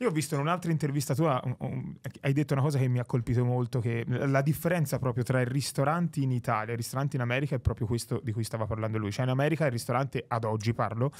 Io ho visto in un'altra intervista tua, un, un, hai detto una cosa che mi ha colpito molto, che la differenza proprio tra i ristoranti in Italia e i ristoranti in America è proprio questo di cui stava parlando lui. Cioè in America il ristorante, ad oggi parlo,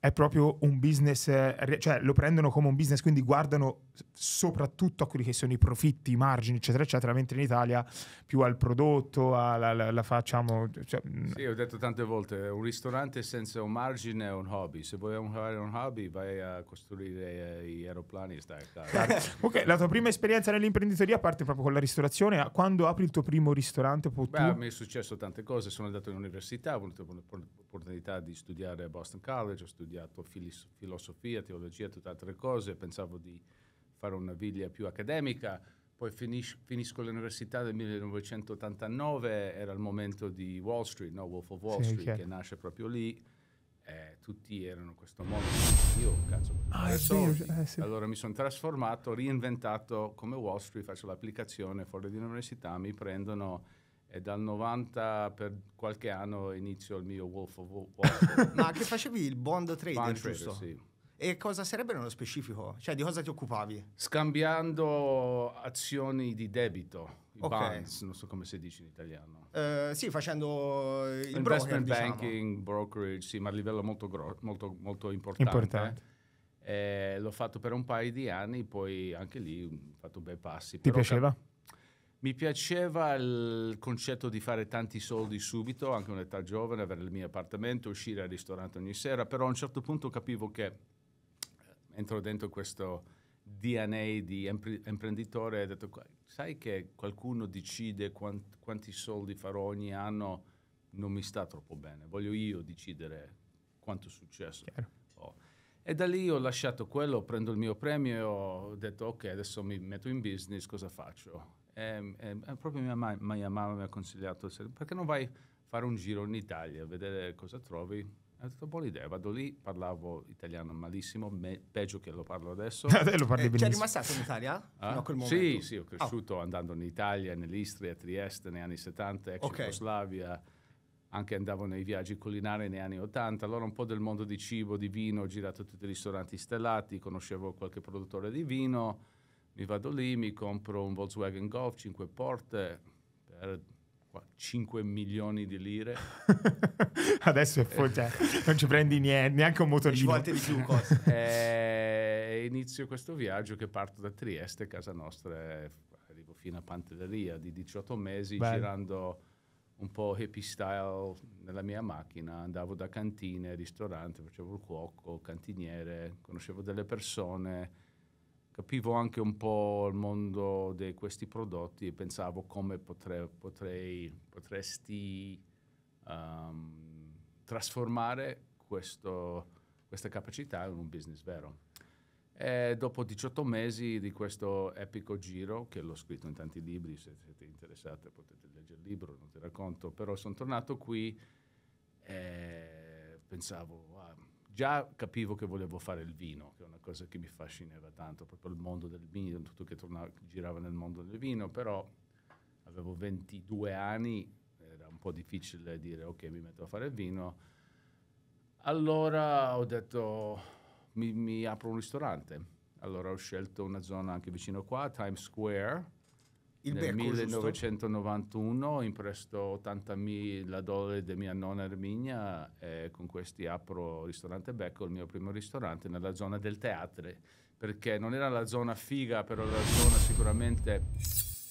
è proprio un business, eh, cioè lo prendono come un business, quindi guardano soprattutto a quelli che sono i profitti, i margini, eccetera, eccetera, mentre in Italia più al prodotto, alla, alla, alla facciamo... Cioè... Mm. Sì, ho detto tante volte, un ristorante senza un margine è un hobby, se vuoi fare un hobby vai a costruire gli eh, aeroplani e stai a casa. ok, la tua prima esperienza nell'imprenditoria parte proprio con la ristorazione, quando apri il tuo primo ristorante? Beh, mi è successo tante cose, sono andato all'università, ho avuto l'opportunità di studiare a Boston College, ho studiato studiato filis- filosofia, teologia, tutte altre cose, pensavo di fare una viglia più accademica, poi finis- finisco l'università nel 1989, era il momento di Wall Street, no? Wolf of Wall sì, Street, certo. che nasce proprio lì. Eh, tutti erano in questo mondo, Io, cazzo, ah, soldi. Sì, eh, sì. allora mi sono trasformato, reinventato come Wall Street, faccio l'applicazione fuori dall'università, mi prendono e dal 90 per qualche anno inizio il mio Wolf of Wall Street. Ma che facevi il bond trader, bond giusto? sì. E cosa sarebbe nello specifico? Cioè di cosa ti occupavi? Scambiando azioni di debito, i okay. bonds, non so come si dice in italiano. Uh, sì, facendo il investment broker, diciamo. banking, diciamo. brokerage, sì, ma a livello molto, gro- molto, molto importante. importante. Eh, l'ho fatto per un paio di anni, poi anche lì ho fatto bei passi. Ti piaceva? Cap- mi piaceva il concetto di fare tanti soldi subito, anche un'età giovane, avere il mio appartamento, uscire al ristorante ogni sera, però a un certo punto capivo che eh, entro dentro questo DNA di imprenditore e ho detto, sai che qualcuno decide quant- quanti soldi farò ogni anno, non mi sta troppo bene, voglio io decidere quanto successo ho. Oh. E da lì ho lasciato quello, prendo il mio premio e ho detto, ok, adesso mi metto in business, cosa faccio? E, ehm, e, ehm, eh, proprio mia, ma- mia mamma mi ha consigliato, perché non vai a fare un giro in Italia, a vedere cosa trovi? Ho detto, buona idea, vado lì, parlavo italiano malissimo, me- peggio che lo parlo adesso. lo parli eh, cioè, benissimo. C'è rimasto in Italia? Ah? No, quel sì, sì, ho oh. cresciuto oh. andando in Italia, nell'Istria, Trieste, negli anni 70, ex okay. Jugoslavia, anche andavo nei viaggi culinari negli anni 80, allora un po' del mondo di cibo, di vino, ho girato tutti i ristoranti stellati, conoscevo qualche produttore di vino mi vado lì, mi compro un Volkswagen Golf 5 porte per 5 milioni di lire. Adesso è full, cioè, non ci prendi niente, neanche un motorino. 10 volte di più costa. e eh. eh, inizio questo viaggio che parto da Trieste, casa nostra, eh, arrivo fino a Pantelleria di 18 mesi, Bello. girando un po' hippie style nella mia macchina, andavo da cantine, ristorante, facevo il cuoco, cantiniere, conoscevo delle persone capivo anche un po' il mondo di questi prodotti e pensavo come potrei, potrei potresti um, trasformare questo, questa capacità in un business vero. E dopo 18 mesi di questo epico giro, che l'ho scritto in tanti libri, se siete interessati potete leggere il libro, non ti racconto, però sono tornato qui e pensavo, wow, già capivo che volevo fare il vino, che è una cosa che mi affascinava tanto, proprio il mondo del vino, tutto che tornava, girava nel mondo del vino, però avevo 22 anni, era un po' difficile dire ok mi metto a fare il vino, allora ho detto mi, mi apro un ristorante, allora ho scelto una zona anche vicino qua, Times Square, il nel becco, 1991 giusto? impresto 80.000 dollari da mia nonna Erminia e con questi apro il ristorante Becco, il mio primo ristorante nella zona del teatro, perché non era la zona figa, però la zona sicuramente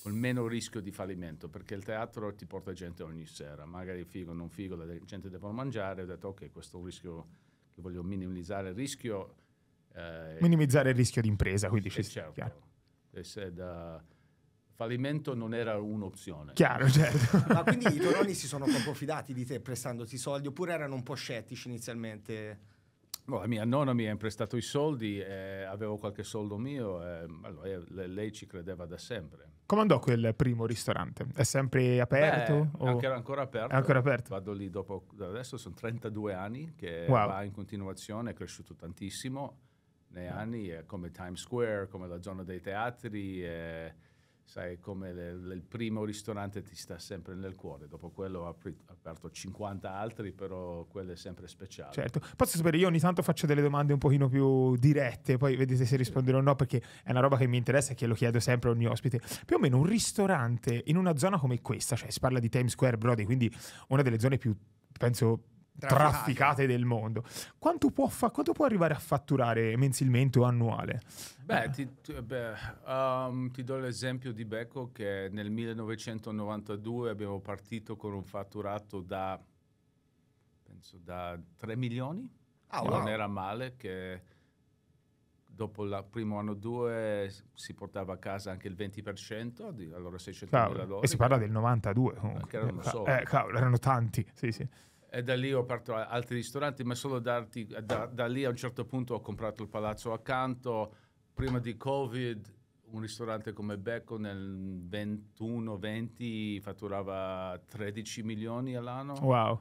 con meno rischio di fallimento, perché il teatro ti porta gente ogni sera, magari figo, o non figo, la gente deve mangiare, ho detto ok, questo è un rischio che voglio minimizzare il rischio. Eh, minimizzare il rischio di impresa, quindi c'è certo. Chiaro. se da fallimento non era un'opzione. Chiaro, certo. Ma quindi i Toroni si sono proprio fidati di te prestandoti i soldi oppure erano un po' scettici inizialmente? No, boh, la mia nonna mi ha imprestato i soldi, eh, avevo qualche soldo mio, eh, allora, lei ci credeva da sempre. Come andò quel primo ristorante? È sempre aperto? Beh, o... Era ancora aperto. È ancora aperto. Vado lì dopo, adesso sono 32 anni che wow. va in continuazione, è cresciuto tantissimo nei ah. anni, eh, come Times Square, come la zona dei teatri. Eh, sai, come le, il primo ristorante ti sta sempre nel cuore, dopo quello ho aperto 50 altri, però quello è sempre speciale. Certo, posso sapere, io ogni tanto faccio delle domande un pochino più dirette, poi vedete se risponderò o no, perché è una roba che mi interessa e che lo chiedo sempre a ogni ospite. Più o meno un ristorante in una zona come questa, cioè si parla di Times Square, Brody, quindi una delle zone più, penso, trafficate, del mondo. Quanto può, fa- quanto può, arrivare a fatturare mensilmente o annuale? Beh, ti, ti, beh um, ti, do l'esempio di Becco che nel 1992 abbiamo partito con un fatturato da, penso, da 3 milioni. Ah, wow. Non era male che dopo il primo anno 2 si portava a casa anche il 20%, di, allora 600 mila dollari. E si parla del 92 comunque. Che erano, eh, so. eh, cavolo, erano tanti, sì sì e da lì ho aperto altri ristoranti, ma solo darti, da, da, lì a un certo punto ho comprato il palazzo accanto, prima di Covid un ristorante come Becco nel 21-20 fatturava 13 milioni all'anno. Wow.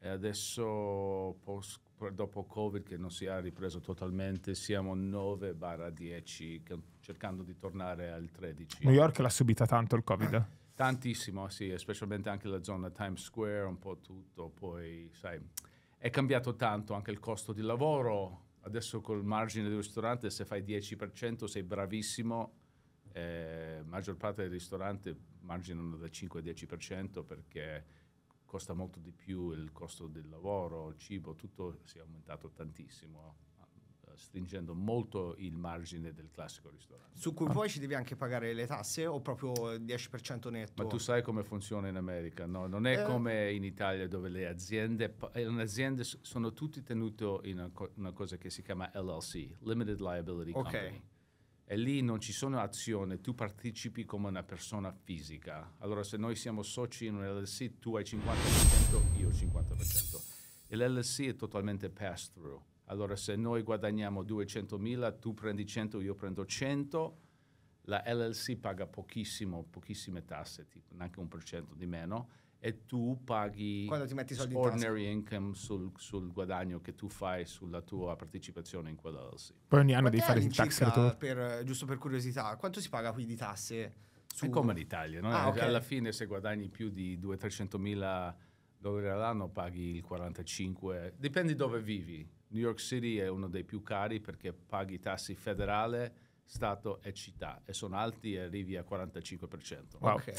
E adesso post, dopo Covid che non si è ripreso totalmente siamo 9-10 cercando di tornare al 13. New York l'ha subita tanto il Covid. Tantissimo, sì, specialmente anche la zona Times Square, un po' tutto. Poi, sai, è cambiato tanto anche il costo di lavoro. Adesso col margine del ristorante, se fai 10% sei bravissimo. Eh, maggior parte dei ristoranti marginano da 5 10% perché costa molto di più il costo del lavoro, il cibo, tutto si è aumentato tantissimo stringendo molto il margine del classico ristorante. Su cui ah. poi ci devi anche pagare le tasse o proprio il 10% netto? Ma tu sai come funziona in America, no? Non è eh. come in Italia dove le aziende, eh, le aziende sono tutte tenute in una, co- una, cosa che si chiama LLC, Limited Liability Company. E lì non ci sono azioni, tu partecipi come una persona fisica. Allora se noi siamo soci in un LLC, tu hai 50%, io 50%. l'LLC è totalmente pass-through allora se noi guadagniamo 200.000, tu prendi 100, io prendo 100, la LLC paga pochissimo, pochissime tasse, tipo, neanche un per cento di meno, e tu paghi Quando ti metti soldi ordinary in income sul, sul, guadagno che tu fai sulla tua partecipazione in quella LLC. Poi ogni anno Quanto devi fare il tax return. Per, giusto per curiosità, quanto si paga qui di tasse? Su... È come l'Italia, no? ah, okay. alla fine se guadagni più di 200-300 mila dollari all'anno paghi il 45, dipende dove vivi, New York City è uno dei più cari perché paghi tassi federale, Stato e città e sono alti e arrivi a 45%. Wow. Okay.